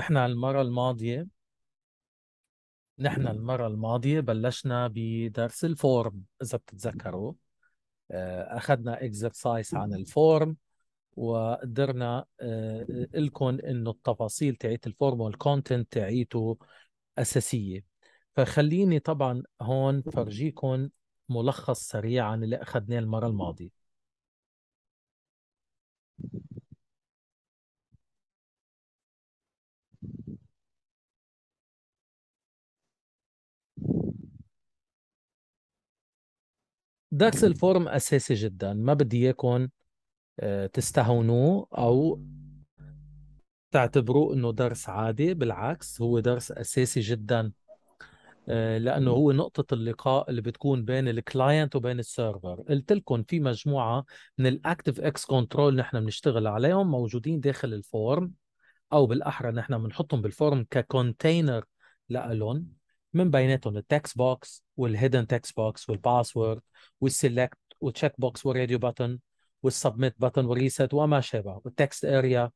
احنا المرة الماضية نحن المرة الماضية بلشنا بدرس الفورم إذا بتتذكروا آه، أخذنا اكزرسايز عن الفورم وقدرنا آه، لكم إنه التفاصيل تعيت الفورم والكونتنت تعيته أساسية فخليني طبعا هون فرجيكم ملخص سريع عن اللي أخذناه المرة الماضية درس الفورم اساسي جدا ما بدي اياكم آه، تستهونوه او تعتبروه انه درس عادي بالعكس هو درس اساسي جدا آه، لانه هو نقطه اللقاء اللي بتكون بين الكلاينت وبين السيرفر قلت لكم في مجموعه من الاكتف اكس كنترول نحن بنشتغل عليهم موجودين داخل الفورم او بالاحرى نحن بنحطهم بالفورم ككونتينر لالهم من بيناتهم التكست بوكس والهيدن تكست بوكس والباسورد والسيلكت وتشيك بوكس والراديو بتن والسبميت بتن والريست وما شابه والتكست اريا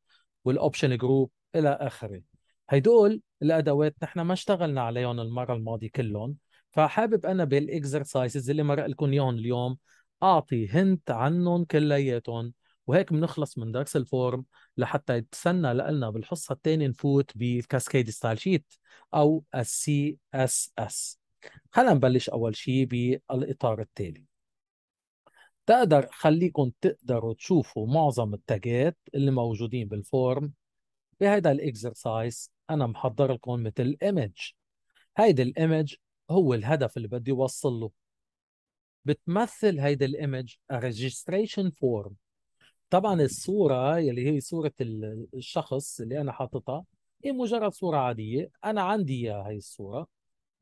والاوبشن جروب الى اخره هيدول الادوات نحن ما اشتغلنا عليهم المره الماضيه كلهم فحابب انا بالاكزرسايزز اللي مرق لكم اياهم اليوم اعطي هنت عنهم كلياتهم وهيك بنخلص من درس الفورم لحتى يتسنى لنا بالحصه الثانيه نفوت بالكاسكيد ستايل شيت او السي اس اس خلينا نبلش اول شيء بالاطار التالي تقدر خليكم تقدروا تشوفوا معظم التاجات اللي موجودين بالفورم بهيدا الاكسرسايز انا محضر لكم مثل ايمج هيدي الايمج هو الهدف اللي بدي اوصل له بتمثل هيدي الايمج registration form طبعا الصوره اللي هي صوره الشخص اللي انا حاططها هي مجرد صوره عاديه انا عندي اياها هي الصوره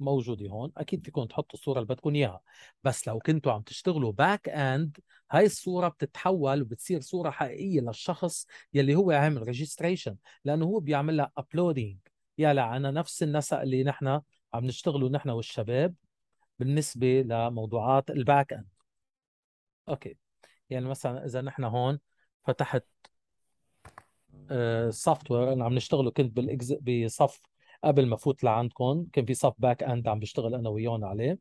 موجوده هون اكيد فيكم تحطوا الصوره اللي بدكم اياها بس لو كنتوا عم تشتغلوا باك اند هاي الصوره بتتحول وبتصير صوره حقيقيه للشخص يلي هو عامل ريجستريشن لانه هو بيعمل لها ابلودينج يلا على نفس النسق اللي نحن عم نشتغله نحن والشباب بالنسبه لموضوعات الباك اند اوكي يعني مثلا اذا نحن هون فتحت سوفت آه، وير انا عم نشتغله كنت بالاكز بصف قبل ما فوت لعندكم كان في صف باك اند عم بشتغل انا ويون عليه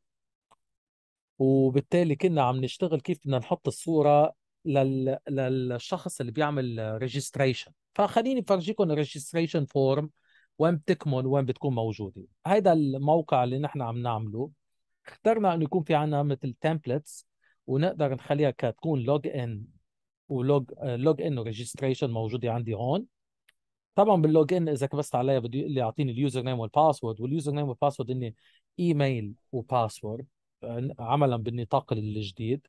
وبالتالي كنا عم نشتغل كيف بدنا نحط الصوره لل... للشخص اللي بيعمل ريجستريشن فخليني افرجيكم الريجستريشن فورم وين بتكمن وين بتكون موجوده هذا الموقع اللي نحن عم نعمله اخترنا انه يكون في عنا مثل تمبلتس ونقدر نخليها كتكون لوج ان ولوج لوج ان وريجستريشن موجوده عندي هون طبعا باللوج ان اذا كبست عليها بده لي يعطيني اليوزر نيم والباسورد واليوزر نيم والباسورد اني ايميل وباسورد آه، عملا بالنطاق الجديد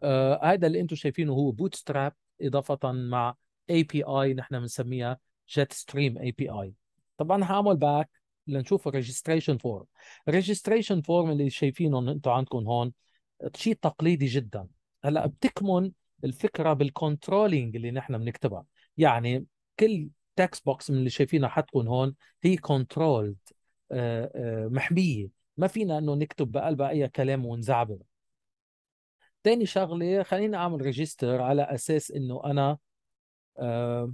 آه هذا اللي انتم شايفينه هو بوت ستراب اضافه مع اي بي اي نحن بنسميها جيت ستريم اي بي اي طبعا حاعمل باك لنشوف الريجستريشن فورم الريجستريشن فورم اللي شايفينه انتم عندكم هون شيء تقليدي جدا هلا بتكمن الفكره بالكنترولينج اللي نحن بنكتبها يعني كل تكست بوكس من اللي شايفينها حتكون هون هي كنترولد آه، آه، محميه ما فينا انه نكتب بقلبها اي كلام ونزعبل تاني شغله خليني اعمل ريجستر على اساس انه انا آه،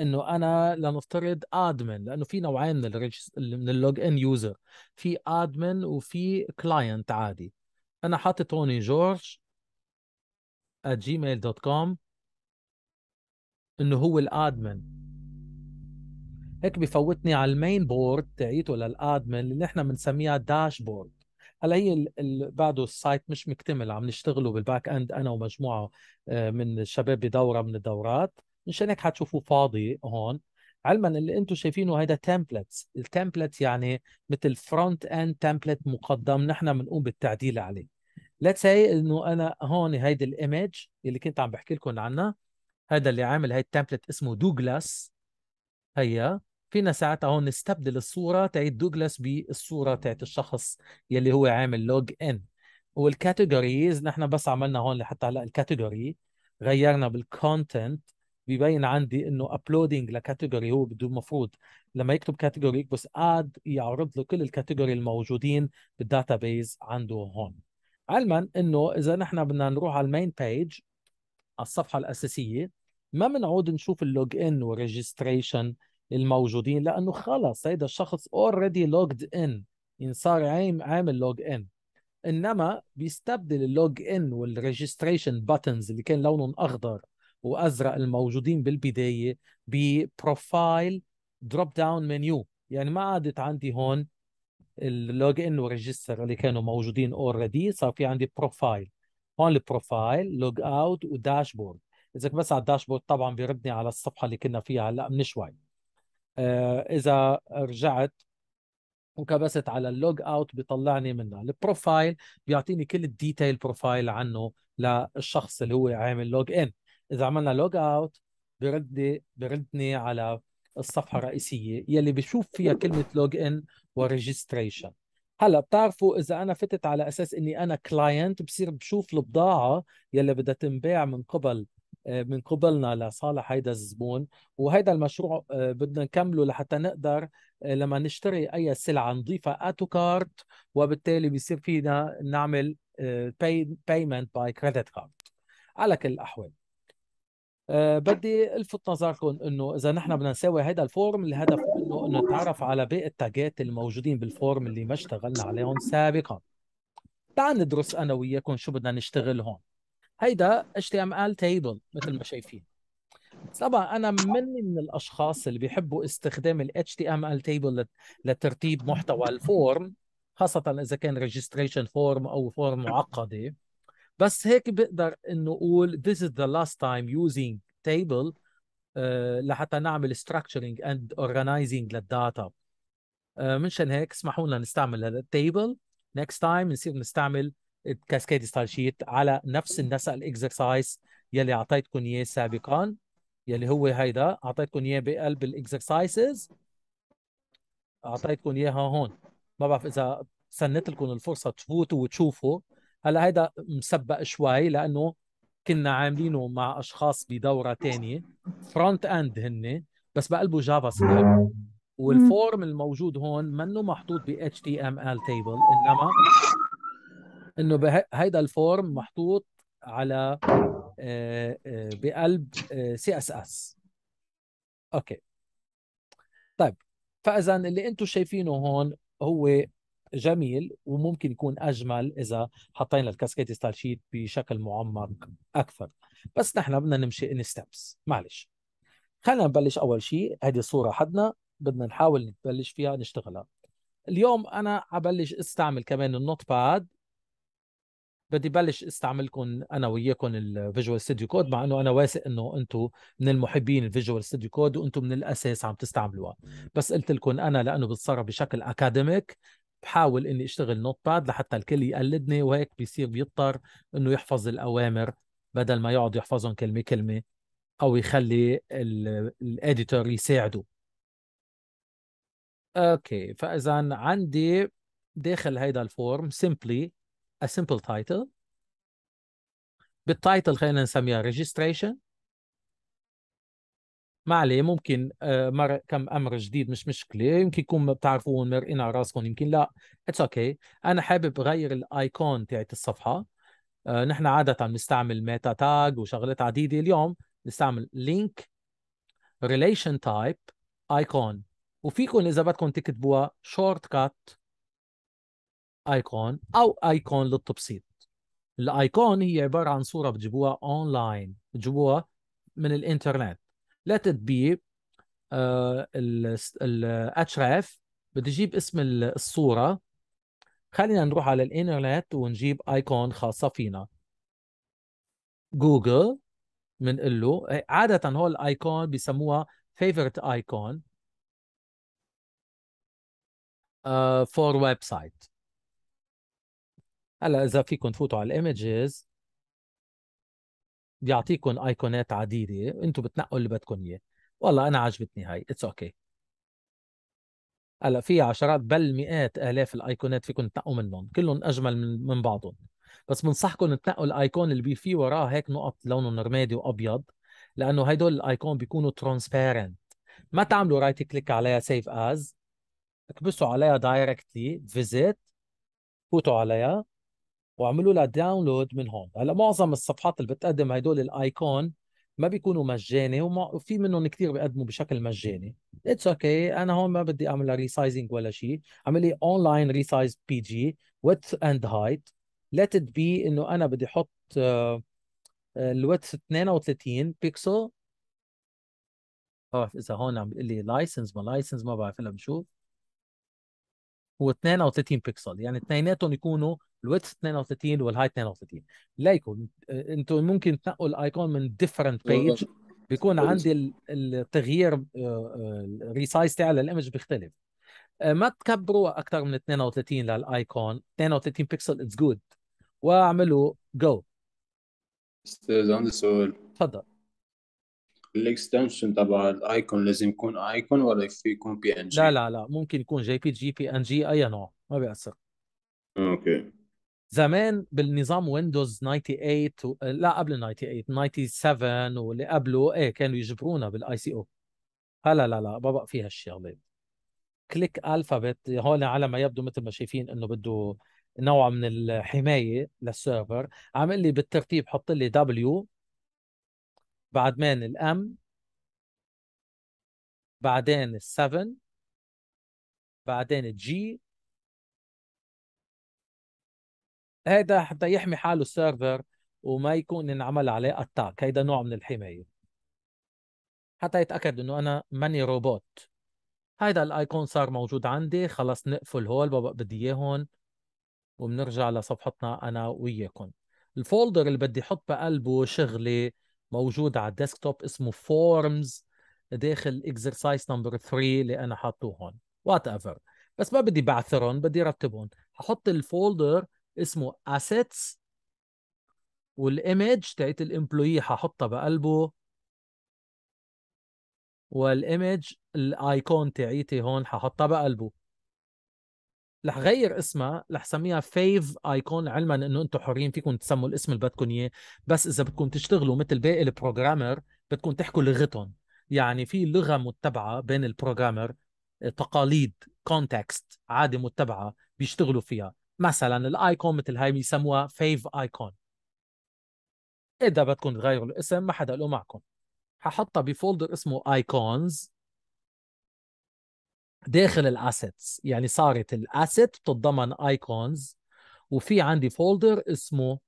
انه انا لنفترض ادمن لانه في نوعين من من اللوج ان يوزر في ادمن وفي كلاينت عادي انا حاطط هون جورج gmail.com انه هو الادمن هيك بفوتني على المين بورد تاعيته للادمن اللي نحن بنسميها داشبورد هلا هي بعده السايت مش مكتمل عم نشتغله بالباك اند انا ومجموعه آه، من الشباب بدوره من الدورات مشان هيك حتشوفوه فاضي هون علما اللي انتم شايفينه هيدا تمبلتس التمبلت يعني مثل فرونت اند تمبلت مقدم نحن بنقوم بالتعديل عليه ليتس سي انه انا هون هيدي الايمج اللي كنت عم بحكي لكم عنها هذا اللي عامل هاي التامبلت اسمه دوغلاس هيا فينا ساعتها هون نستبدل الصوره تاعت دوغلاس بالصوره تاعت الشخص يلي هو عامل لوج ان والكاتيجوريز نحن بس عملنا هون لحتى هلا الكاتيجوري غيرنا بالكونتنت ببين عندي انه ابلودينج لكاتيجوري هو بده المفروض لما يكتب كاتيجوري بس اد يعرض له كل الكاتيجوري الموجودين بالداتابيز عنده هون علما انه اذا نحن بدنا نروح على المين بيج على الصفحه الاساسيه ما بنعود نشوف اللوج ان والريجستريشن الموجودين لانه خلص هيدا الشخص اوريدي لوجد ان يعني صار عامل لوج ان انما بيستبدل اللوج ان والريجستريشن باتنز اللي كان لونهم اخضر وازرق الموجودين بالبدايه ببروفايل دروب داون منيو يعني ما عادت عندي هون اللوج ان والريجستر اللي كانوا موجودين اوريدي صار في عندي بروفايل هون البروفايل لوج اوت وداشبورد اذا بس على الداشبورد طبعا بيردني على الصفحه اللي كنا فيها هلا من شوي آه، اذا رجعت وكبست على اللوج اوت بيطلعني منها البروفايل بيعطيني كل الديتيل بروفايل عنه للشخص اللي هو عامل لوج ان اذا عملنا لوج اوت بردني بردني على الصفحه الرئيسيه يلي بشوف فيها كلمه لوج ان وريجستريشن هلا بتعرفوا اذا انا فتت على اساس اني انا كلاينت بصير بشوف البضاعه يلي بدها تنباع من قبل آه، من قبلنا لصالح هيدا الزبون وهيدا المشروع آه، بدنا نكمله لحتى نقدر آه، لما نشتري اي سلعه نضيفها اتو كارت وبالتالي بصير فينا نعمل بايمنت باي كريدت كارد على كل الاحوال آه، بدي الفت نظركم انه اذا نحن بدنا نسوي هذا الفورم الهدف منه انه نتعرف على باقي التاجات الموجودين بالفورم اللي ما اشتغلنا عليهم سابقا تعال ندرس انا وياكم شو بدنا نشتغل هون هيدا ال تيبل مثل ما شايفين طبعا انا مني من الاشخاص اللي بيحبوا استخدام ال تيبل لترتيب محتوى الفورم خاصة إذا كان ريجستريشن فورم أو فورم معقدة بس هيك بقدر انه اقول this is the last time using table uh, لحتى نعمل structuring and organizing للداتا uh, منشان هيك اسمحوا لنا نستعمل هذا التيبل next time نصير نستعمل كاسكيد ستايل شيت على نفس النسق الاكسرسايز يلي اعطيتكم اياه سابقا يلي هو هيدا اعطيتكم اياه بقلب الاكزرسايزز اعطيتكم اياها هون ما بعرف اذا سنت لكم الفرصه تفوتوا وتشوفوا هلا هيدا مسبق شوي لانه كنا عاملينه مع اشخاص بدوره تانية فرونت اند هن بس بقلبه جافا سكريبت والفورم الموجود هون منه محطوط ب اتش تي ام ال تيبل انما انه هيدا الفورم محطوط على آه، آه، بقلب سي اس اس اوكي طيب فاذا اللي انتم شايفينه هون هو جميل وممكن يكون اجمل اذا حطينا الكاسكيت ستايل شيت بشكل معمق اكثر بس نحن بدنا نمشي ان ستيبس معلش خلينا نبلش اول شيء هذه الصوره حدنا بدنا نحاول نبلش فيها نشتغلها اليوم انا ابلش استعمل كمان النوت باد بدي بلش استعملكم انا وياكم الفيجوال ستوديو كود مع انه انا واثق انه انتم من المحبين الفيجوال ستوديو كود وانتم من الاساس عم تستعملوها بس قلت لكم انا لانه بتصرف بشكل اكاديميك بحاول اني اشتغل نوت باد لحتى الكل يقلدني وهيك بيصير بيضطر انه يحفظ الاوامر بدل ما يقعد يحفظهم كلمه كلمه او يخلي الاديتور يساعده اوكي فاذا عندي داخل هيدا الفورم سمبلي ا سمبل تايتل بالتايتل خلينا نسميها ريجستريشن ما عليه ممكن آه، مر كم امر جديد مش مشكله يمكن يكون بتعرفون مرقين على راسكم يمكن لا اتس اوكي okay. انا حابب غير الايكون تاعت الصفحه آه، نحن عاده بنستعمل ميتا تاج وشغلات عديده اليوم نستعمل لينك ريليشن تايب ايكون وفيكم اذا بدكم تكتبوها شورت كات ايكون او ايكون للتبسيط الايكون هي عباره عن صوره بتجيبوها اونلاين بتجيبوها من الانترنت لاتت بي آه، الاتشراف بدي اجيب اسم الصوره خلينا نروح على الانترنت ونجيب ايكون خاصه فينا جوجل بنقول له إيه، عاده هول الايكون بسموها فيفورت ايكون فور ويب سايت هلا اذا فيكم تفوتوا على الايمجز بيعطيكم ايقونات عديده انتم بتنقوا اللي بدكم اياه والله انا عجبتني هاي اتس اوكي هلا في عشرات بل مئات الاف الايقونات فيكم تنقوا منهم كلهم اجمل من, من بعضهم بس بنصحكم تنقوا الايقون اللي فيه وراه هيك نقط لونهم رمادي وابيض لانه هدول الايقون بيكونوا ترانسبيرنت ما تعملوا رايت كليك عليها سيف از اكبسوا عليها دايركتلي فيزيت فوتوا عليها واعملوا لها داونلود من هون هلا معظم الصفحات اللي بتقدم هدول الايكون ما بيكونوا مجاني وفي منهم كثير بيقدموا بشكل مجاني اتس اوكي okay. انا هون ما بدي اعمل ريسايزنج ولا شيء اعمل لي اونلاين ريسايز بي جي ويدث اند هايت ليت ات بي انه انا بدي احط الويدث 32 بيكسل بعرف اذا هون عم بيقول لي لايسنس ما لايسنس ما بعرف هلا بنشوف هو 32 بيكسل يعني اثنيناتهم يكونوا الويت 32 والهاي 32 ليكم انتم ممكن تنقوا الايكون من ديفرنت بيج بيكون عندي التغيير آه، آه، الريسايز تاع الايمج بيختلف آه، ما تكبروا اكثر من 32 للايكون 32 بيكسل اتس جود واعملوا جو استاذ عندي سؤال تفضل الاكستنشن تبع الايكون لازم يكون ايكون ولا في يكون بي ان جي لا لا لا ممكن يكون جي بي جي بي ان جي اي نوع ما بيأثر اوكي زمان بالنظام ويندوز 98 و... آه، لا قبل 98 97 واللي قبله ايه كانوا يجبرونا بالاي سي او هلا لا لا ما بقى فيها الشغله كليك الفابت هون على ما يبدو مثل ما شايفين انه بده نوع من الحمايه للسيرفر عامل لي بالترتيب حط لي دبليو بعد مين الام بعدين ال7 بعدين الجي هيدا حتى يحمي حاله السيرفر وما يكون انعمل عليه اتاك هيدا نوع من الحمايه حتى يتاكد انه انا ماني روبوت هيدا الايكون صار موجود عندي خلص نقفل هول ببقى بدي اياهم وبنرجع لصفحتنا انا وياكم الفولدر اللي بدي احط بقلبه شغلي موجود على الديسكتوب اسمه فورمز داخل اكسرسايز نمبر 3 اللي انا حاطه هون وات ايفر بس ما بدي بعثرهم بدي رتبهم ححط الفولدر اسمه assets والايمج تاعت الامبلوي هحطها بقلبه والايمج الايكون تاعيتي هون هحطها بقلبه رح غير اسمها رح سميها فيف ايكون علما انه انتم حرين فيكم تسموا الاسم اللي بدكم اياه بس اذا بدكم تشتغلوا مثل باقي البروجرامر بدكم تحكوا لغتهم يعني في لغه متبعه بين البروجرامر تقاليد كونتكست عاده متبعه بيشتغلوا فيها مثلا الايكون مثل هاي بيسموها فيف ايكون اذا بدكم تغيروا الاسم ما حدا له معكم ححطها بفولدر اسمه ايكونز داخل الاسيتس يعني صارت الاسيت بتتضمن ايكونز وفي عندي فولدر اسمه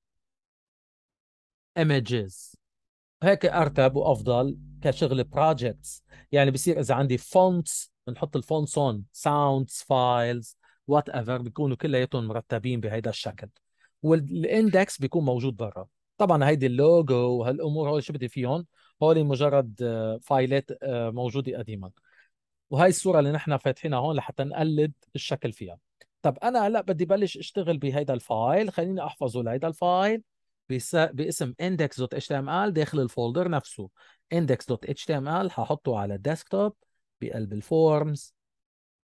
images هيك ارتب وافضل كشغل بروجكتس يعني بصير اذا عندي فونتس بنحط الفونتس هون ساوندز فايلز وات ايفر بيكونوا كلياتهم مرتبين بهيدا الشكل والاندكس بيكون موجود برا طبعا هيدي اللوجو وهالامور هول شو بدي فيهم هول مجرد آه، فايلات آه، موجوده قديما وهي الصوره اللي نحن فاتحينها هون لحتى نقلد الشكل فيها طب انا هلا بدي بلش اشتغل بهيدا الفايل خليني احفظه لهيدا الفايل باسم index.html داخل الفولدر نفسه index.html هحطه على الديسكتوب بقلب الفورمز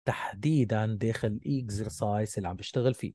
تحديدا داخل الاكزرسايز اللي عم بشتغل فيه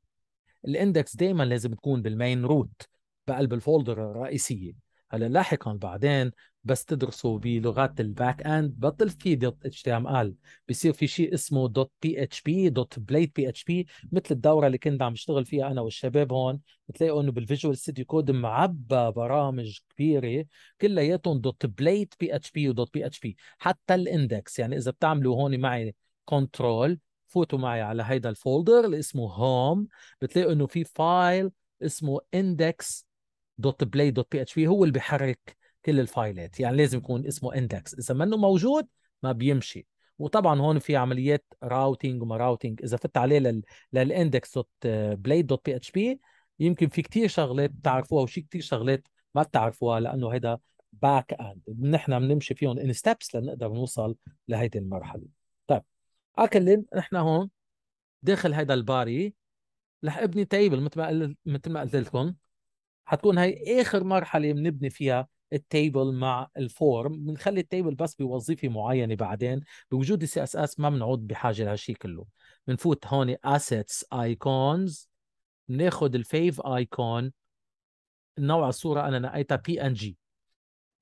الاندكس دائما لازم تكون بالمين روت بقلب الفولدر الرئيسيه هلا لاحقا بعدين بس تدرسوا بلغات الباك اند بطل في دوت اتش تي ام ال بصير في شيء اسمه دوت بي اتش بي دوت بليد بي اتش بي مثل الدوره اللي كنت عم اشتغل فيها انا والشباب هون بتلاقوا انه بالفيجوال ستوديو كود معبى برامج كبيره كلياتهم دوت بليد بي اتش بي ودوت بي اتش بي حتى الاندكس يعني اذا بتعملوا هون معي كنترول فوتوا معي على هيدا الفولدر اللي اسمه هوم بتلاقوا انه في فايل اسمه index.play.php دوت بلاي دوت بي اتش بي هو اللي بحرك كل الفايلات يعني لازم يكون اسمه اندكس اذا منه موجود ما بيمشي وطبعا هون في عمليات راوتينج وما راوتينج اذا فت عليه لل... للاندكس دوت بلاي دوت بي اتش بي يمكن في كتير شغلات بتعرفوها وشي كتير شغلات ما بتعرفوها لانه هيدا باك اند نحن بنمشي فيهم ان ستيبس لنقدر نوصل لهيدي المرحله اكلم آه، نحن هون داخل هيدا الباري رح ابني تيبل مثل ما قلت مثل ما قلت لكم حتكون هي اخر مرحله بنبني فيها التيبل مع الفورم بنخلي التيبل بس بوظيفه معينه بعدين بوجود السي اس اس ما بنعود بحاجه لهالشيء كله بنفوت هون اسيتس ايكونز ناخذ الفيف ايكون نوع الصوره انا نقيتها بي ان جي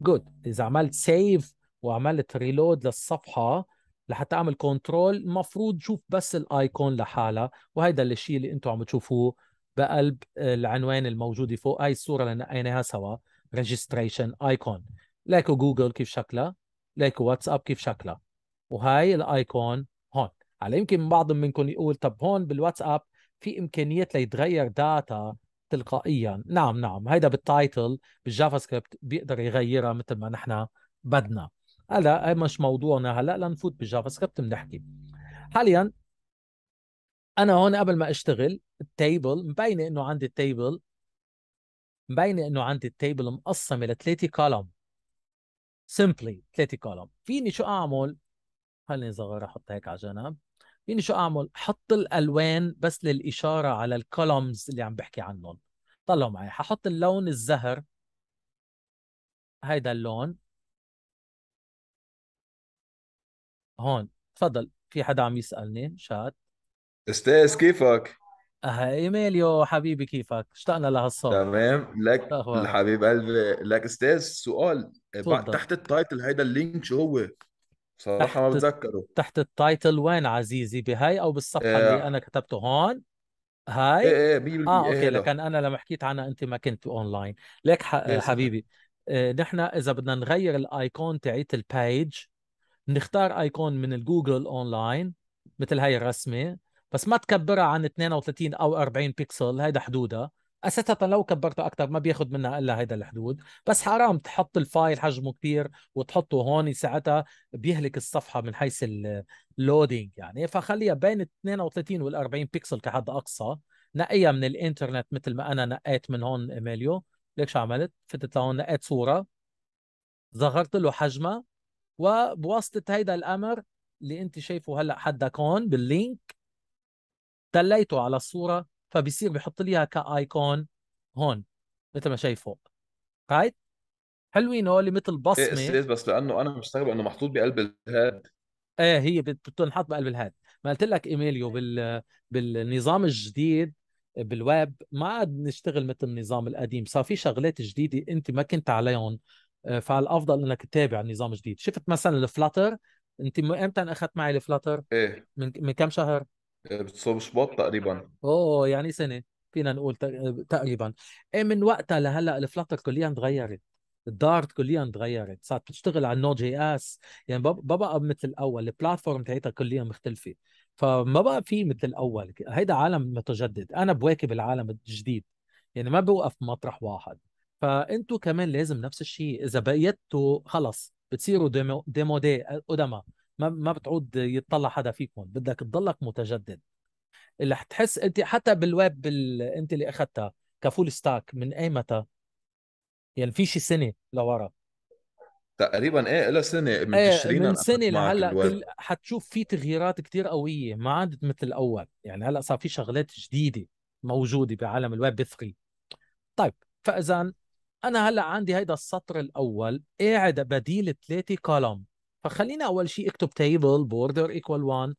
جود اذا عملت سيف وعملت ريلود للصفحه لحتى اعمل كنترول المفروض شوف بس الايكون لحالها وهيدا الشيء اللي انتم عم تشوفوه بقلب العنوان الموجوده فوق هاي الصوره اللي نقيناها سوا ريجستريشن ايكون ليكو جوجل كيف شكلها ليكو واتساب كيف شكلها وهاي الايكون هون هلا يمكن بعض منكم يقول طب هون بالواتساب في امكانيه ليتغير داتا تلقائيا نعم نعم هيدا بالتايتل بالجافا سكريبت بيقدر يغيرها مثل ما نحن بدنا هلا مش موضوعنا هلا لنفوت بالجافا سكريبت بنحكي حاليا انا هون قبل ما اشتغل التيبل مبينه انه عندي التيبل مبينه انه عندي التيبل مقسمه لثلاثه كولوم سمبلي ثلاثه كولوم فيني شو اعمل خليني صغير احط هيك على جنب فيني شو اعمل حط الالوان بس للاشاره على الكولومز اللي عم بحكي عنهم طلعوا معي ححط اللون الزهر هيدا اللون هون تفضل في حدا عم يسالني شات استاذ كيفك؟ اه ايميليو حبيبي كيفك اشتقنا لهالصوت تمام لك الحبيب قلبي لك استاذ سؤال تفضل. تحت التايتل هيدا اللينك شو هو؟ صراحة ما بتذكره تحت التايتل وين عزيزي بهاي او بالصفحة آه. اللي انا كتبته هون هاي ايه ايه 100% اه إيه، اوكي لكن انا لما حكيت عنها انت ما كنت اونلاين ليك ح... إيه، حبيبي آه، نحن اذا بدنا نغير الايكون تاعت البيج بنختار ايكون من الجوجل اونلاين مثل هاي الرسمه بس ما تكبرها عن 32 او 40 بكسل هيدا حدودها اساسا لو كبرتها اكثر ما بياخذ منها الا هيدا الحدود بس حرام تحط الفايل حجمه كبير وتحطه هون ساعتها بيهلك الصفحه من حيث اللودينج يعني فخليها بين 32 وال 40 بكسل كحد اقصى نقيها من الانترنت مثل ما انا نقيت من هون ايميليو ليك شو عملت فتت لهون نقيت صوره ظهرت له حجمها وبواسطه هيدا الامر اللي انت شايفه هلا حدك هون باللينك دليته على الصوره فبصير بحط لي اياها كايكون هون مثل ما شايفه فوق رايت حلوين هول مثل إيه، بصمه ايه بس لانه انا مستغرب انه محطوط بقلب الهاد ايه هي بتنحط بقلب الهاد ما قلت لك ايميليو بال بالنظام الجديد بالويب ما عاد نشتغل مثل النظام القديم صار في شغلات جديده انت ما كنت عليهم آه، فالافضل انك تتابع النظام جديد شفت مثلا الفلاتر انت امتى اخذت معي الفلاتر ايه من من كم شهر آه، بتصوب شباط تقريبا اوه يعني سنه فينا نقول آه، تقريبا ايه من وقتها لهلا الفلاتر كليا تغيرت الدارت كليا تغيرت صارت بتشتغل على النود جي اس يعني ما بقى مثل الاول البلاتفورم تاعتها كليا مختلفه فما بقى في مثل الاول هيدا عالم متجدد انا بواكب العالم الجديد يعني ما بوقف مطرح واحد فانتوا كمان لازم نفس الشيء اذا بقيتوا خلص بتصيروا ديمو ديمو دي قدما ما ما بتعود يطلع حدا فيكم بدك تضلك متجدد اللي حتحس انت حتى بالويب بال... انت اللي اخذتها كفول ستاك من ايمتى يعني في شي سنه لورا تقريبا ايه لها سنه من ايه تشرين من سنه لهلا حتشوف في تغييرات كتير قويه ما عادت مثل اول يعني هلا صار في شغلات جديده موجوده بعالم الويب 3 طيب فاذا انا هلا عندي هيدا السطر الاول قاعد بديل ثلاثه كولوم فخلينا اول شيء اكتب تيبل بوردر ايكوال 1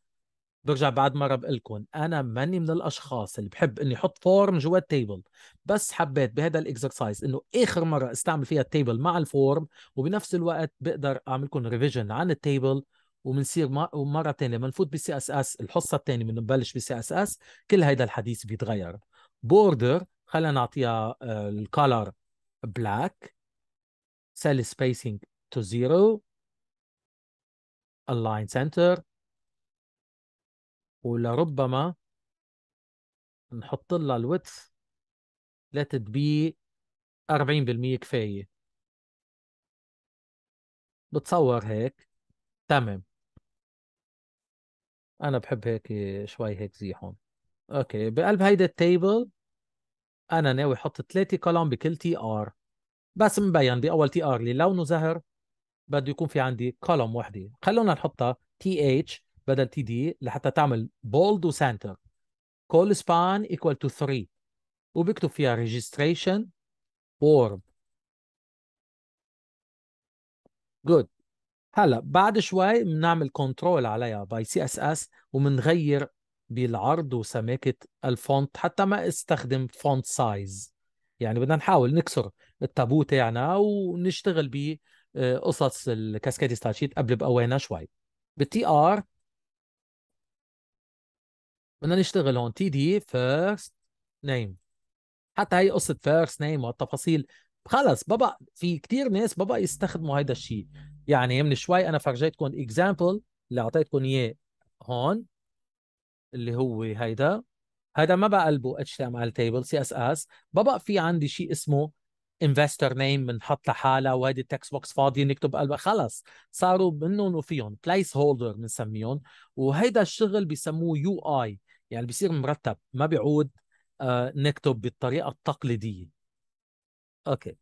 برجع بعد مره بقول لكم انا ماني من الاشخاص اللي بحب اني احط فورم جوا التيبل بس حبيت بهذا الاكسرسايز انه اخر مره استعمل فيها التيبل مع الفورم وبنفس الوقت بقدر اعمل لكم ريفيجن عن التيبل وبنصير مره ثانيه لما نفوت بالسي اس اس الحصه الثانيه من نبلش بالسي اس اس كل هيدا الحديث بيتغير بوردر خلينا نعطيها آه، الكالر black cell spacing to zero align center ولربما نحط لها الوتس let it 40% كفاية بتصور هيك تمام أنا بحب هيك شوي هيك زيحهم أوكي بقلب هيدا التيبل انا ناوي احط ثلاثه كولوم بكل تي ار بس مبين باول تي ار اللي لونه زهر بده يكون في عندي كولوم وحده خلونا نحطها تي اتش بدل تي دي لحتى تعمل بولد وسنتر كول سبان ايكوال تو 3 وبكتب فيها ريجستريشن اورب جود هلا بعد شوي بنعمل كنترول عليها باي سي اس اس وبنغير بالعرض وسماكه الفونت حتى ما استخدم فونت سايز يعني بدنا نحاول نكسر التابو تاعنا ونشتغل بقصص آه، الكاسكادي ستايل شيت قبل بقوينا شوي بالتي ار بدنا نشتغل هون تي دي فيرست نيم حتى هي قصه فيرست نيم والتفاصيل خلص بابا في كثير ناس بابا يستخدموا هذا الشيء يعني من شوي انا فرجيتكم اكزامبل اللي اعطيتكم اياه هون اللي هو هيدا هذا ما بقى قلبه HTML table CSS ببقى في عندي شيء اسمه انفستور نيم بنحط لحالها وهيدي التكست بوكس فاضيه نكتب قلبها خلص صاروا منهم وفيهم بلايس هولدر بنسميهم وهيدا الشغل بيسموه يو اي يعني بيصير مرتب ما بيعود آه نكتب بالطريقه التقليديه اوكي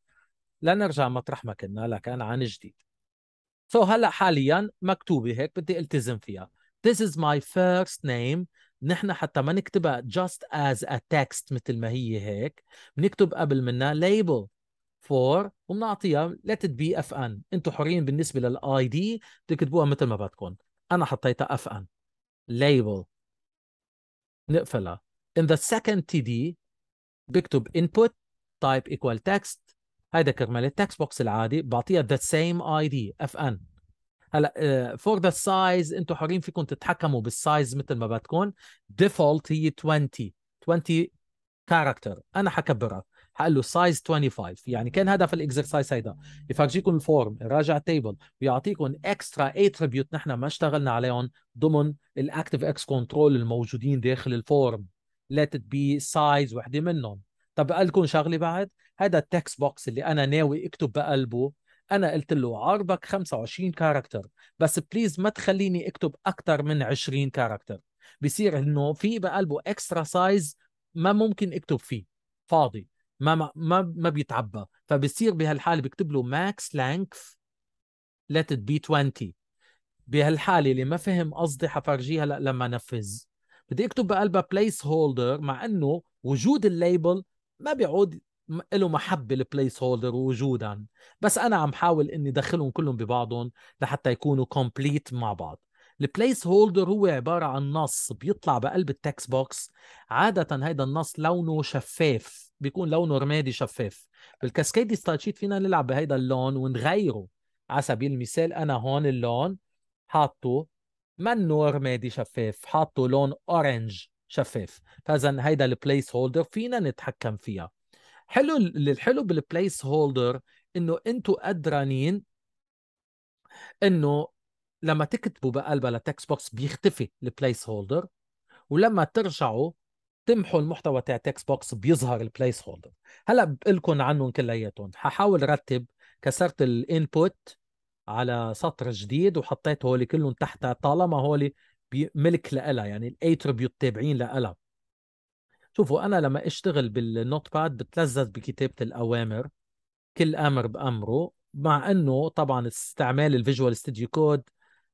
لنرجع مطرح ما كنا لكن عن جديد سو so هلا حاليا مكتوبه هيك بدي التزم فيها this is my first name نحن حتى ما نكتبها just as a text مثل ما هي هيك بنكتب قبل منها label for وبنعطيها let it be fn انتم حرين بالنسبه للاي دي تكتبوها مثل ما بدكم انا حطيتها fn label نقفلها in the second td بكتب input type equal text هيدا كرمال التكست بوكس العادي بعطيها the same id fn هلا فور ذا سايز انتم حرين فيكم تتحكموا بالسايز مثل ما بدكم ديفولت هي 20 20 كاركتر انا حكبرها حقول له سايز 25 يعني كان هدف الاكسرسايز هيدا يفرجيكم الفورم يراجع التيبل ويعطيكم اكسترا اتريبيوت نحن ما اشتغلنا عليهم ضمن الاكتف اكس كنترول الموجودين داخل الفورم ليت ات بي سايز وحده منهم طب قال لكم شغله بعد هذا التكست بوكس اللي انا ناوي اكتب بقلبه انا قلت له عرضك 25 كاركتر بس بليز ما تخليني اكتب اكثر من 20 كاركتر بصير انه في بقلبه اكسترا سايز ما ممكن اكتب فيه فاضي ما ما ما, ما بيتعبى فبصير بهالحاله بكتب له ماكس لانكث ليت بي 20 بهالحاله اللي ما فهم قصدي حفرجيها لا لما نفذ بدي اكتب بقلبها بليس هولدر مع انه وجود الليبل ما بيعود له محبه البليس هولدر وجودا بس انا عم حاول اني ادخلهم كلهم ببعضهم لحتى يكونوا كومبليت مع بعض البليس هولدر هو عبارة عن نص بيطلع بقلب التكست بوكس عادة هيدا النص لونه شفاف بيكون لونه رمادي شفاف بالكاسكيدي ستايل شيت فينا نلعب بهيدا اللون ونغيره على سبيل المثال أنا هون اللون حاطه منه رمادي شفاف حاطه لون أورنج شفاف فإذا هيدا البليس هولدر فينا نتحكم فيها حلو الحلو بالبليس هولدر انه انتم قدرانين انه لما تكتبوا بقلبها لتكست بوكس بيختفي البليس هولدر ولما ترجعوا تمحوا المحتوى تاع تكست بوكس بيظهر البليس هولدر هلا بقول لكم عنهم كلياتهم ححاول رتب كسرت الانبوت على سطر جديد وحطيت هولي كلهم تحت طالما هولي ملك لها يعني الاتربيوت تابعين لها شوفوا انا لما اشتغل بالنوت باد بتلذذ بكتابه الاوامر كل امر بامره مع انه طبعا استعمال الفيجوال ستوديو كود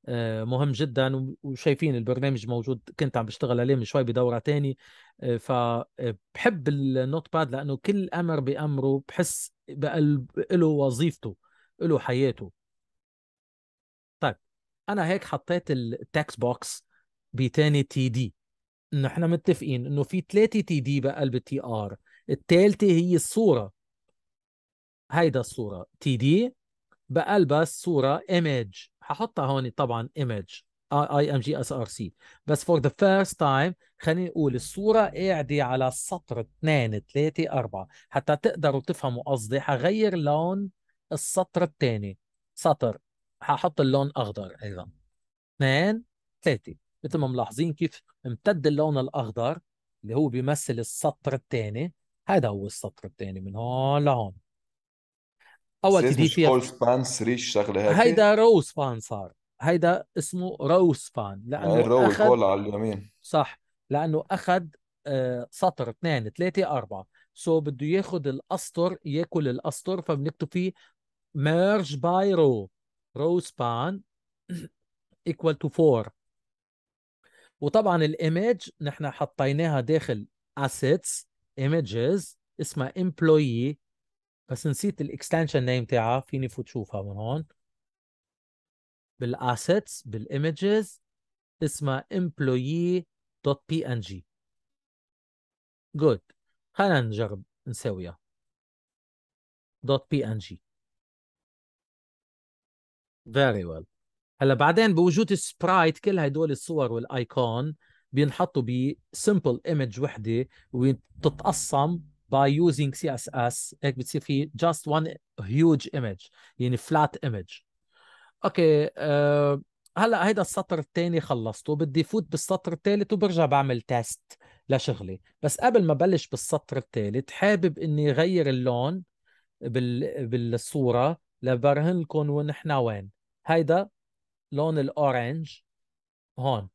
آه، مهم جدا وشايفين البرنامج موجود كنت عم بشتغل عليه من شوي بدوره تاني آه، فبحب آه، النوت باد لانه كل امر بامره بحس بقلب له وظيفته له حياته طيب انا هيك حطيت التكست بوكس بتاني تي دي نحن متفقين انه في ثلاثه تي دي بقلب التي ار الثالثه هي الصوره هيدا الصوره تي دي بقلبها الصوره ايمج ححطها هون طبعا ايمج اي ام جي اس ار سي بس فور ذا فيرست تايم خلينا نقول الصوره قاعده على السطر 2 3 4 حتى تقدروا تفهموا قصدي حغير لون السطر الثاني سطر ححط اللون اخضر ايضا 2 3 مثل ما ملاحظين كيف امتد اللون الاخضر اللي هو بيمثل السطر الثاني هذا هو السطر الثاني من هون لهون اول تدي فيها سبان سريش شغله هيك هيدا روز سبان صار هيدا اسمه روز سبان لانه يعني الرو أخد... على اليمين صح لانه اخذ آه، سطر اثنين ثلاثه اربعه سو so بده ياخذ الاسطر ياكل الاسطر فبنكتب فيه ميرج باي رو رو سبان ايكوال تو 4 وطبعا الايمج نحن حطيناها داخل assets images اسمها employee بس نسيت الاكستنشن نيم تاعها فيني فوت شوفها من هون بالاسيتس بالايمجز اسمها employee.png جود خلينا نجرب نساويها جي very well هلا بعدين بوجود السبرايت كل هدول الصور والايكون بينحطوا بسمبل ايمج وحده وبتتقسم باي يوزينج سي اس اس هيك بتصير في جاست وان هيوج ايمج يعني فلات ايمج اوكي أه هلا هيدا السطر الثاني خلصته بدي فوت بالسطر الثالث وبرجع بعمل تيست لشغلي بس قبل ما بلش بالسطر الثالث حابب اني اغير اللون بال... بالصوره لبرهن لكم ونحن وين هيدا لون الاورنج هون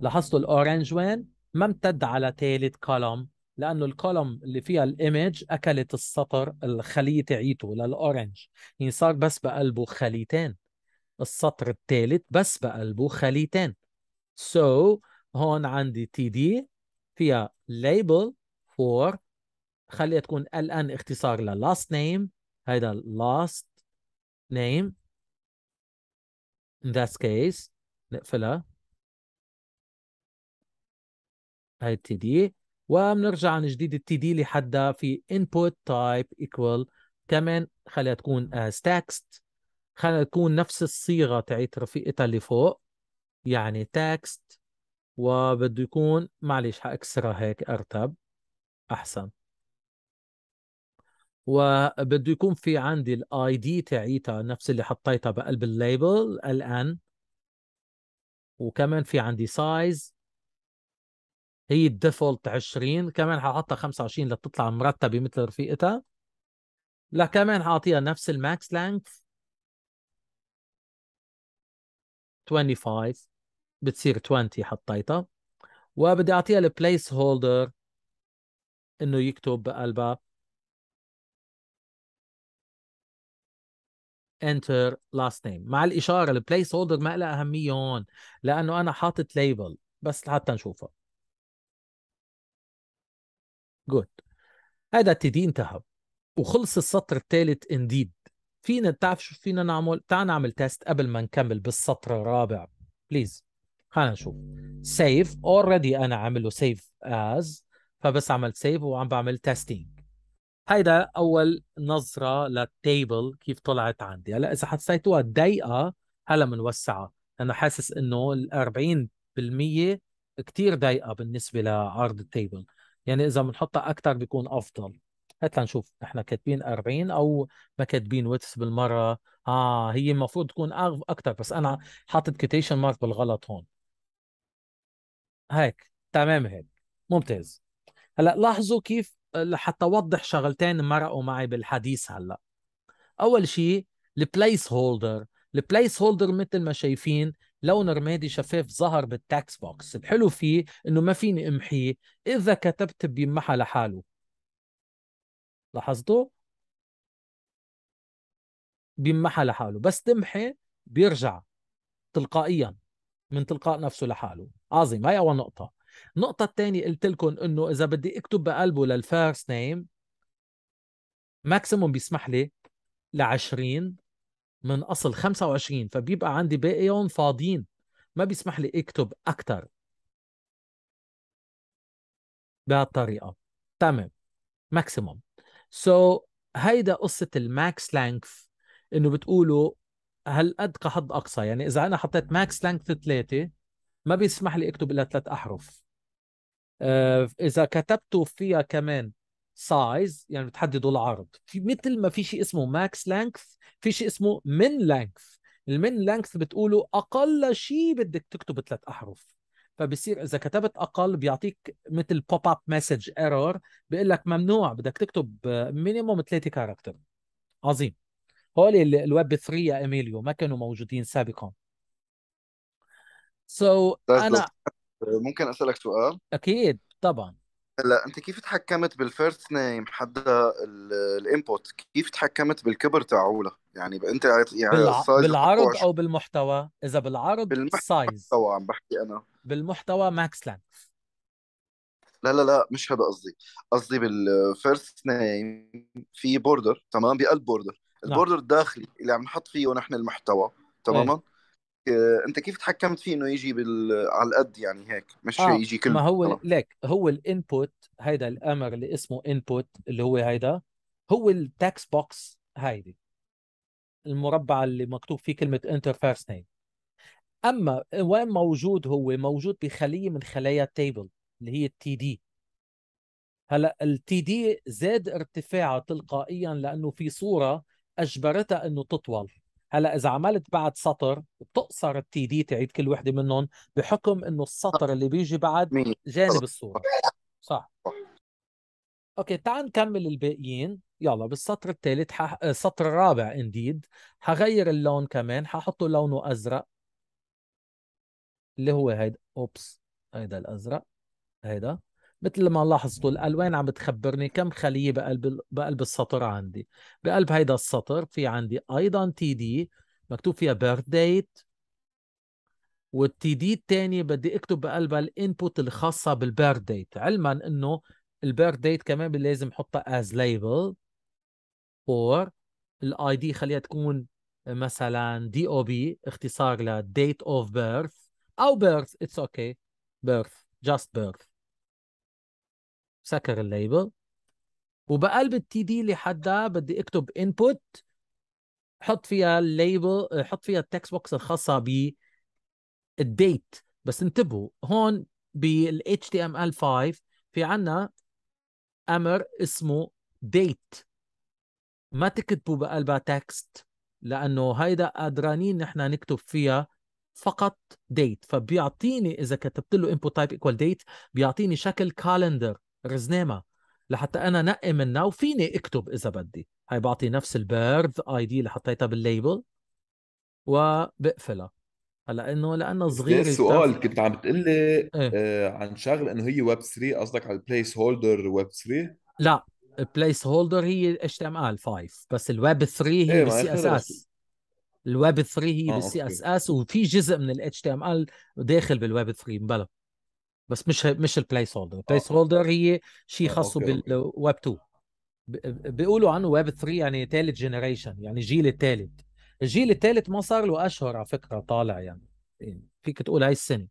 لاحظتوا الاورنج وين ما امتد على ثالث كولوم لانه الكولوم اللي فيها الايمج اكلت السطر الخليه تعيته للاورنج يعني صار بس بقلبه خليتين السطر الثالث بس بقلبه خليتين سو so, هون عندي تي دي فيها label for خليها تكون ال ان اختصار للاست نيم هيدا last name In that case نقفلها هاي التي دي وبنرجع عن جديد التي دي لحدها في input type equal كمان خليها تكون as text خليها تكون نفس الصيغة تاعت رفيقتها اللي فوق يعني text وبده يكون معلش حأكسرها هيك أرتب أحسن وبده يكون في عندي الاي دي تاعيتها نفس اللي حطيتها بقلب الليبل الان وكمان في عندي سايز هي الديفولت 20 كمان ححطها 25 لتطلع مرتبه مثل رفيقتها لا كمان حاعطيها نفس الماكس لانث 25 بتصير 20 حطيتها وبدي اعطيها البليس هولدر انه يكتب بقلبها enter last name مع الإشارة البليس هولدر ما لها أهمية هون لأنه أنا حاطط ليبل بس حتى نشوفها جود هذا دي انتهى وخلص السطر الثالث انديد فينا بتعرف شو فينا نعمل تعال نعمل تيست قبل ما نكمل بالسطر الرابع بليز خلينا نشوف سيف اوريدي انا عامله سيف از فبس عملت سيف وعم بعمل تيستينج هيدا اول نظره للتيبل كيف طلعت عندي هلا اذا حسيتوها ضيقه هلا بنوسعها انا حاسس انه ال 40% كثير ضيقه بالنسبه لعرض التيبل يعني اذا بنحطها اكثر بيكون افضل هات لنشوف نحن كاتبين 40 او ما كاتبين ويتس بالمره اه هي المفروض تكون اكثر بس انا حاطط كوتيشن مارك بالغلط هون هيك تمام هيك ممتاز هلا لاحظوا كيف لحتى اوضح شغلتين مرقوا معي بالحديث هلا اول شيء البلايس هولدر البلايس هولدر مثل ما شايفين لون رمادي شفاف ظهر بالتاكس بوكس الحلو فيه انه ما فيني امحيه اذا كتبت بيمحى لحاله لاحظتوا بيمحى لحاله بس تمحي بيرجع تلقائيا من تلقاء نفسه لحاله عظيم هاي اول نقطه النقطة الثانية قلت لكم انه اذا بدي اكتب بقلبه للفيرست نيم ماكسيموم بيسمح لي ل 20 من اصل 25 فبيبقى عندي باقيهم فاضيين ما بيسمح لي اكتب اكثر بهالطريقة تمام ماكسيموم سو so, هيدا قصة الماكس لانكث انه بتقولوا هل قد كحد اقصى يعني اذا انا حطيت ماكس لانكث ثلاثة ما بيسمح لي اكتب الا ثلاث احرف آه، اذا كتبتوا فيها كمان سايز يعني بتحددوا العرض في مثل ما في شيء اسمه ماكس لانكث في شيء اسمه من لانكث المن لانكث بتقولوا اقل شيء بدك تكتب ثلاث احرف فبصير اذا كتبت اقل بيعطيك مثل بوب اب مسج ايرور بيقول لك ممنوع بدك تكتب مينيموم ثلاثه كاركتر عظيم هول الويب 3 يا اميليو ما كانوا موجودين سابقا سو so, طيب، انا ممكن اسالك سؤال اكيد طبعا هلا انت كيف تحكمت بالفيرست نيم حدا الانبوت كيف تحكمت بالكبر تاعوله يعني انت يعني بالع... بالعرض او بالمحتوى اذا بالعرض سايز بالمحتوى عم بحكي انا بالمحتوى ماكس لينث لا لا لا مش هذا قصدي قصدي بالفيرست نيم في بوردر تمام بقلب بوردر نعم. البوردر الداخلي اللي عم نحط فيه نحن المحتوى تماما ايه. آه، انت كيف تحكمت فيه انه يجي بال... على القد يعني هيك مش آه يجي كله ما هو ليك هو الانبوت هيدا الامر اللي اسمه انبوت اللي هو هيدا هو التكست بوكس هيدي المربع اللي مكتوب فيه كلمه انتر فيرست نيم اما وين موجود هو موجود بخليه من خلايا التيبل اللي هي التي دي هلا التي دي زاد ارتفاعها تلقائيا لانه في صوره اجبرتها انه تطول هلا اذا عملت بعد سطر بتقصر التي دي تعيد كل وحده منهم بحكم انه السطر اللي بيجي بعد جانب الصوره صح اوكي تعال نكمل الباقيين يلا بالسطر الثالث ح... السطر آه، الرابع انديد حغير اللون كمان ححطه لونه ازرق اللي هو هيدا اوبس هيدا الازرق هيدا مثل ما لاحظتوا الالوان عم بتخبرني كم خليه بقلب بقلب السطر عندي بقلب هيدا السطر في عندي ايضا تي دي مكتوب فيها بيرث ديت والتي دي الثانيه بدي اكتب بقلبها الانبوت الخاصه بالبيرث ديت علما انه البيرث ديت كمان لازم احطها از ليبل اور الاي دي خليها تكون مثلا دي او بي اختصار لديت اوف بيرث او بيرث اتس اوكي بيرث جاست بيرث سكر الليبل وبقلب التي دي لحد بدي اكتب انبوت حط فيها الليبل حط فيها التكست بوكس الخاصه ب الديت بس انتبهوا هون بال HTML5 في عنا امر اسمه ديت ما تكتبوا بقلبها تكست لانه هيدا قدرانين نحن نكتب فيها فقط ديت فبيعطيني اذا كتبت له input تايب ايكوال ديت بيعطيني شكل كالندر رزناما لحتى انا نقي منها وفيني اكتب اذا بدي هاي بعطي نفس البيرث اي دي اللي حطيتها بالليبل وبقفلها هلا انه لانه صغير سؤال كنت عم بتقول لي إيه؟ آه، عن شغله انه هي ويب 3 قصدك على البليس هولدر ويب 3 لا البليس هولدر هي اتش تي ام ال 5 بس الويب 3 هي إيه بالسي اس اس الويب 3 هي آه بالسي اس اس وفي جزء من الاتش تي ام ال داخل بالويب 3 مبلا بس مش مش البلايس هولدر البلايس هولدر هي شيء خاصه بالويب 2 بيقولوا عنه ويب 3 يعني ثالث جنريشن يعني الجيل الثالث الجيل الثالث ما صار له اشهر على فكره طالع يعني إيه، فيك تقول هاي السنه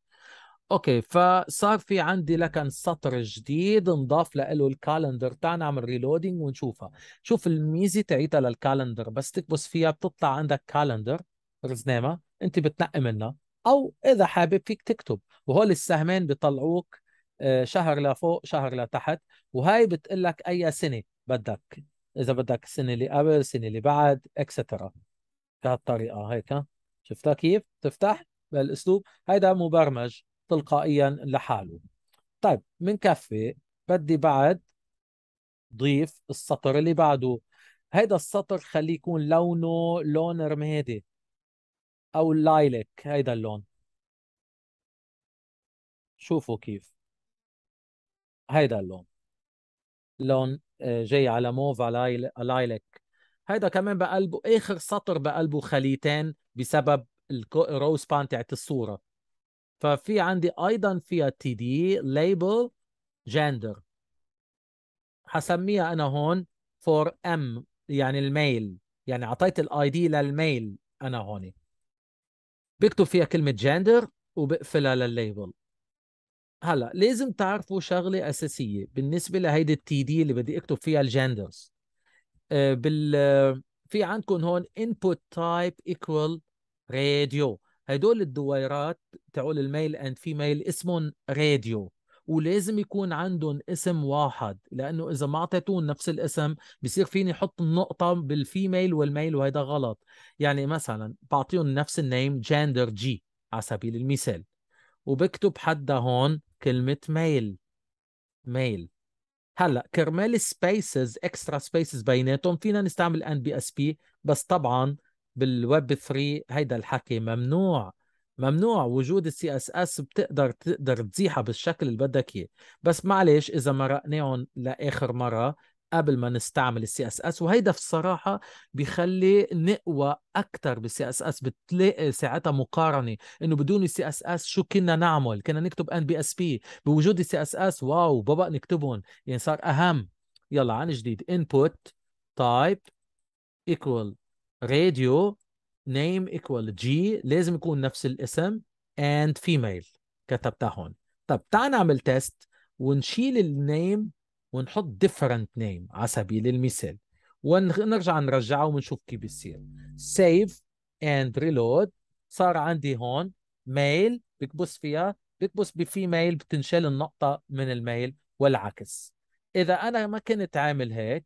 اوكي فصار في عندي لكن سطر جديد نضاف له الكالندر تاعنا نعمل ريلودينج ونشوفها شوف الميزه تعيتها للكالندر بس تكبس فيها بتطلع عندك كالندر رزنامه انت بتنقي منها او اذا حابب فيك تكتب وهول السهمين بيطلعوك آه، شهر لفوق شهر لتحت وهاي بتقول لك اي سنه بدك اذا بدك السنه اللي قبل السنه اللي بعد اكسترا بهالطريقه هيك شفتها كيف تفتح بالاسلوب هيدا مبرمج تلقائيا لحاله طيب بنكفي بدي بعد ضيف السطر اللي بعده هيدا السطر خليه يكون لونه لون رمادي او اللايلك هيدا اللون شوفوا كيف هيدا اللون لون آه، جاي على موف على لايلك هيدا كمان بقلبه اخر سطر بقلبه خليتين بسبب الروز بان تاعت الصوره ففي عندي ايضا فيها تي دي ليبل جندر حسميها انا هون فور ام يعني الميل يعني اعطيت الاي دي للميل انا هون بيكتب فيها كلمه جندر وبقفلها للليبل هلا لازم تعرفوا شغله اساسيه بالنسبه لهيدي التي دي اللي بدي اكتب فيها الجندرز آه، بال آه، في عندكم هون input type equal radio هدول الدويرات تعول الميل اند ميل اسمهم راديو ولازم يكون عندهم اسم واحد لانه اذا ما اعطيتون نفس الاسم بصير فيني احط النقطه بالفيميل والميل وهذا غلط يعني مثلا بعطيهم نفس النيم جندر جي على سبيل المثال وبكتب حدا هون كلمه ميل ميل هلا كرمال سبيسز اكسترا سبيسز بيناتهم فينا نستعمل ان بي اس بي بس طبعا بالويب 3 هيدا الحكي ممنوع ممنوع وجود السي اس اس بتقدر تقدر تزيحها بالشكل اللي بدك اياه بس معلش اذا مرقناهم لاخر مره قبل ما نستعمل السي اس اس وهيدا الصراحه بخلي نقوى اكثر بالسي اس اس بتلاقي ساعتها مقارنه انه بدون السي اس اس شو كنا نعمل كنا نكتب ان بي اس بي بوجود السي اس اس واو بابا نكتبهم يعني صار اهم يلا عن جديد input type equal radio name equal G لازم يكون نفس الاسم and female كتبتها هون طب تعال نعمل تيست ونشيل النيم ونحط different name على سبيل المثال ونرجع نرجعه ونشوف كيف بيصير save and reload صار عندي هون ميل بكبس فيها بكبس بفيميل بتنشال النقطة من الميل والعكس إذا أنا ما كنت عامل هيك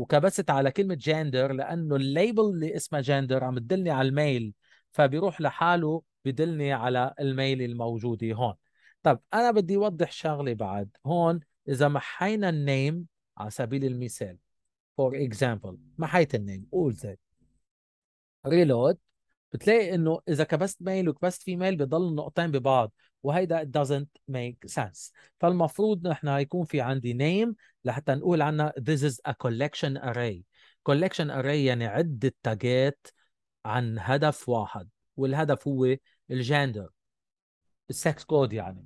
وكبست على كلمه جندر لانه الليبل اللي اسمه جندر عم تدلني على الميل فبيروح لحاله بدلني على الميل الموجوده هون طب انا بدي اوضح شغله بعد هون اذا محينا النيم على سبيل المثال فور اكزامبل محيت النيم قول زي ريلود بتلاقي انه اذا كبست ميل وكبست فيميل بضل النقطتين ببعض وهيدا doesn't make sense فالمفروض نحن يكون في عندي name لحتى نقول عنها this is a collection array collection array يعني عدة تاجات عن هدف واحد والهدف هو الجندر السكس كود يعني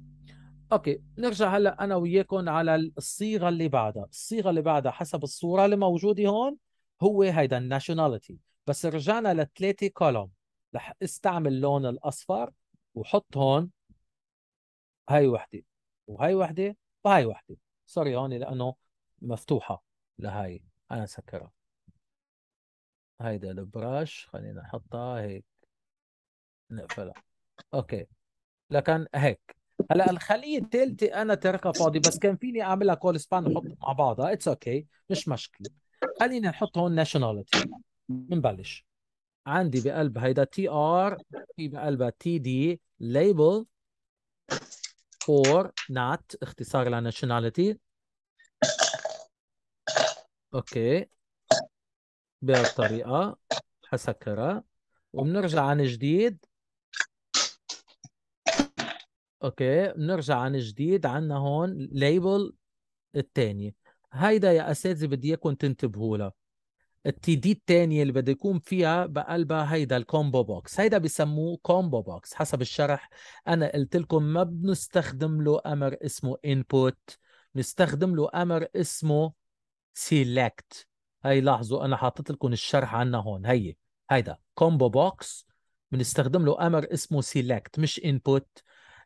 اوكي نرجع هلا انا وياكم على الصيغه اللي بعدها الصيغه اللي بعدها حسب الصوره اللي موجوده هون هو هيدا الناشوناليتي بس رجعنا لثلاثه كولوم رح استعمل اللون الاصفر وحط هون هاي وحده وهاي وحده وهاي وحده سوري هون لانه مفتوحه لهاي انا سكرها هيدا البراش خلينا نحطها هيك نقفلها اوكي لكن هيك هلا الخليه الثالثه انا تركها فاضي بس كان فيني اعملها كول سبان وحطها مع بعضها اتس اوكي okay. مش مشكله خلينا نحط هون ناشوناليتي بنبلش عندي بقلب هيدا تي ار في بقلبها تي دي ليبل فور نات اختصار nationality اوكي بهالطريقة حسكرها وبنرجع عن جديد اوكي بنرجع عن جديد عندنا هون ليبل الثانية هيدا يا اساتذه بدي اياكم تنتبهوا لها التي دي الثانيه اللي بده يكون فيها بقلبها هيدا الكومبو بوكس هيدا بسموه كومبو بوكس حسب الشرح انا قلت لكم ما بنستخدم له امر اسمه انبوت بنستخدم له امر اسمه سيلكت هاي لاحظوا انا حاطط لكم الشرح عنا هون هي هيدا كومبو بوكس بنستخدم له امر اسمه سيلكت مش انبوت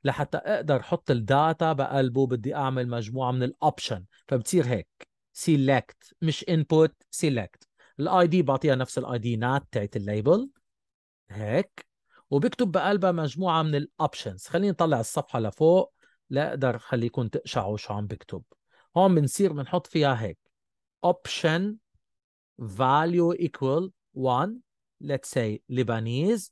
لحتى اقدر احط الداتا بقلبه بدي اعمل مجموعه من الاوبشن فبتصير هيك سيلكت مش انبوت سيلكت الاي دي بعطيها نفس الاي دي نات تاعت الليبل هيك وبكتب بقلبها مجموعه من الاوبشنز خليني نطلع الصفحه لفوق لاقدر خليكم تقشعوا شو عم بكتب هون بنصير بنحط فيها هيك option فاليو ايكوال 1 let's say Lebanese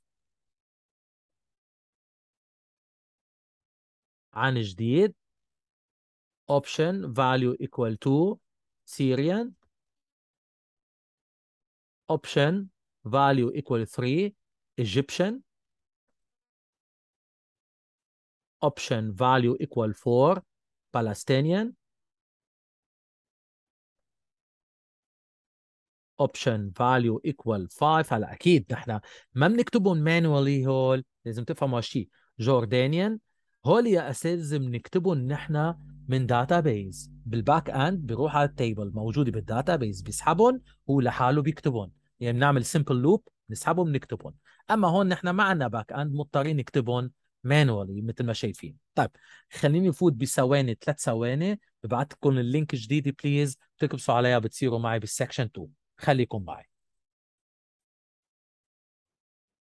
عن جديد option value equal to Syrian option value equal 3 Egyptian option value equal 4 Palestinian option value equal 5 هلا اكيد نحن ما بنكتبهم مانوالي هول لازم تفهموا هالشيء جوردانيان هول يا اساتذه بنكتبهم نحن من داتابيز بالباك اند بيروح على التيبل موجوده بالداتابيز بيسحبهم هو لحاله بيكتبهم يعني بنعمل سمبل لوب نسحبهم نكتبهم اما هون نحن ما عندنا باك اند مضطرين نكتبهم مانوالي مثل ما شايفين طيب خليني فوت بثواني ثلاث ثواني ببعث لكم اللينك جديد بليز بتكبسوا عليها بتصيروا معي بالسكشن 2 خليكم معي